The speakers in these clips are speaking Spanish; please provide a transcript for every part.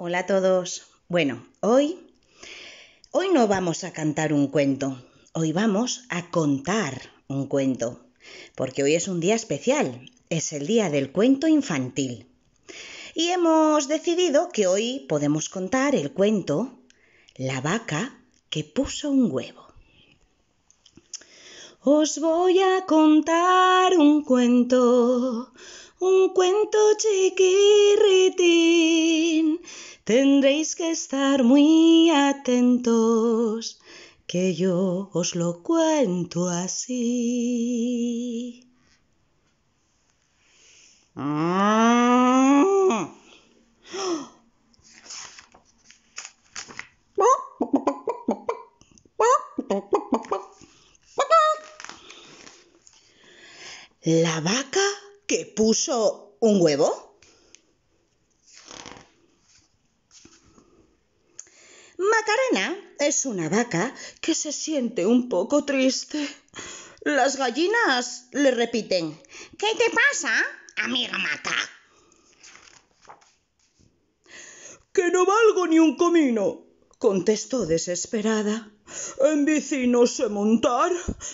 Hola a todos. Bueno, hoy hoy no vamos a cantar un cuento. Hoy vamos a contar un cuento, porque hoy es un día especial, es el día del cuento infantil. Y hemos decidido que hoy podemos contar el cuento La vaca que puso un huevo. Os voy a contar un cuento un cuento chiquirritín. Tendréis que estar muy atentos, que yo os lo cuento así. La vaca que puso un huevo? Macarena es una vaca que se siente un poco triste. Las gallinas le repiten, ¿qué te pasa, amiga maca? Que no valgo ni un comino, contestó desesperada. En bici no sé montar,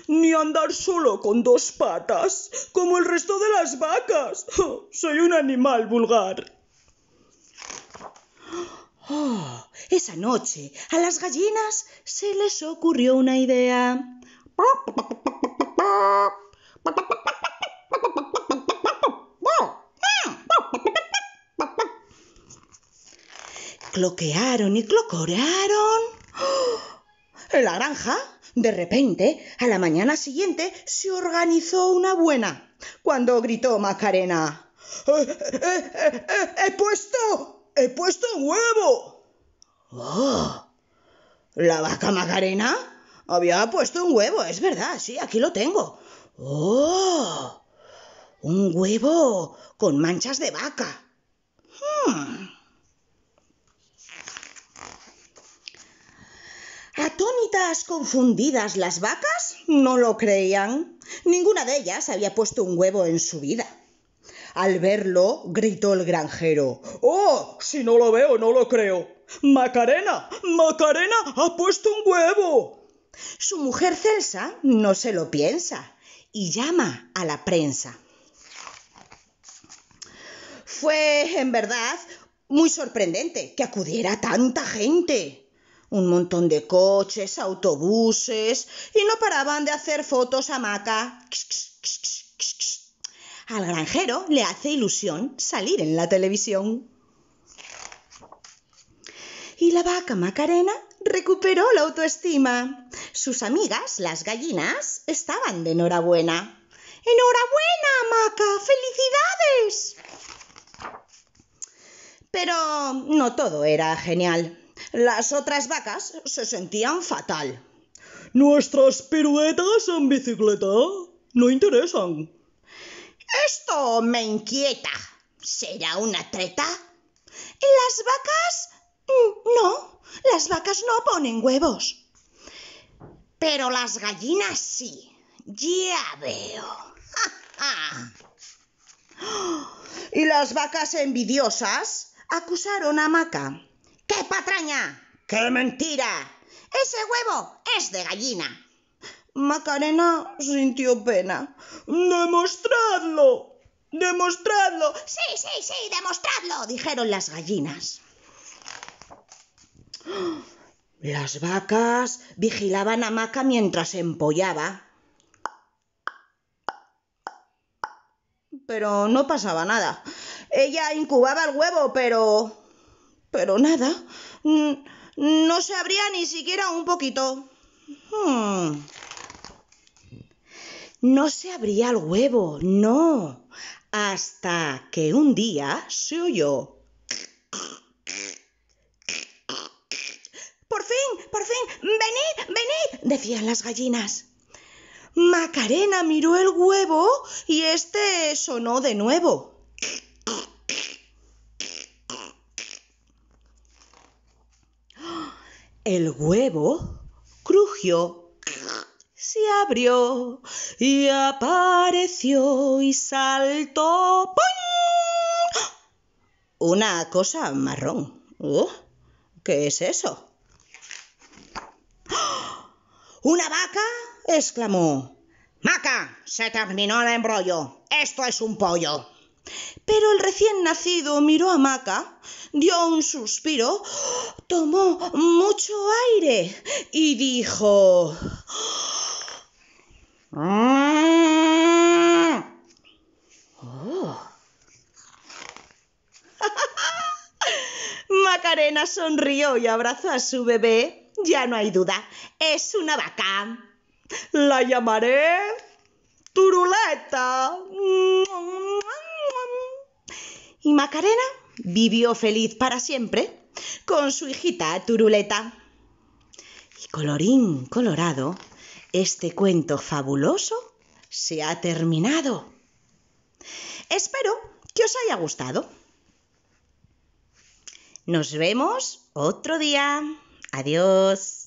ni andar solo con dos patas, como el resto de las vacas. soy un animal vulgar. Oh, esa noche a las gallinas se les ocurrió una idea. cloquearon y clocorearon. En ¡Oh! la granja, de repente, a la mañana siguiente se organizó una buena, cuando gritó Macarena. ¡Eh, eh, eh, ¡Eh, he puesto! ¡He puesto un huevo! ¡Oh! La vaca Macarena había puesto un huevo, es verdad, sí, aquí lo tengo. ¡Oh! Un huevo con manchas de vaca. Hmm. Atónitas, confundidas, las vacas no lo creían. Ninguna de ellas había puesto un huevo en su vida. Al verlo, gritó el granjero. ¡Oh! Si no lo veo, no lo creo. Macarena, Macarena ha puesto un huevo. Su mujer Celsa no se lo piensa y llama a la prensa. Fue, en verdad, muy sorprendente que acudiera tanta gente. Un montón de coches, autobuses, y no paraban de hacer fotos a Maca. Al granjero le hace ilusión salir en la televisión. Y la vaca Macarena recuperó la autoestima. Sus amigas, las gallinas, estaban de enhorabuena. ¡Enhorabuena, Maca! ¡Felicidades! Pero no todo era genial. Las otras vacas se sentían fatal. Nuestras piruetas en bicicleta no interesan. Esto me inquieta. ¿Será una treta? Las vacas... Mm, no, las vacas no ponen huevos. Pero las gallinas sí. Ya veo. Y las vacas envidiosas acusaron a Maca. ¡Qué patraña! ¡Qué mentira! Ese huevo es de gallina. Macarena sintió pena. ¡Demostradlo! ¡Demostradlo! Sí, sí, sí, demostradlo, dijeron las gallinas. Las vacas vigilaban a Maca mientras empollaba. Pero no pasaba nada. Ella incubaba el huevo, pero pero nada. No se abría ni siquiera un poquito. Hmm. No se abría el huevo, no. Hasta que un día se oyó. Por fin, por fin, venid, venid, decían las gallinas. Macarena miró el huevo y este sonó de nuevo. El huevo crujió, se abrió y apareció y saltó. ¡Pum! Una cosa marrón. ¡Oh! ¿Qué es eso? ¡Oh! ¿Una vaca? exclamó. Maca, se terminó el embrollo. Esto es un pollo. Pero el recién nacido miró a Maca, dio un suspiro, tomó mucho aire y dijo... Oh". Macarena sonrió y abrazó a su bebé. Ya no hay duda, es una vaca. La llamaré Turuleta. Y Macarena vivió feliz para siempre con su hijita Turuleta. Y colorín colorado, este cuento fabuloso se ha terminado. Espero que os haya gustado. Nos vemos otro día. Adiós.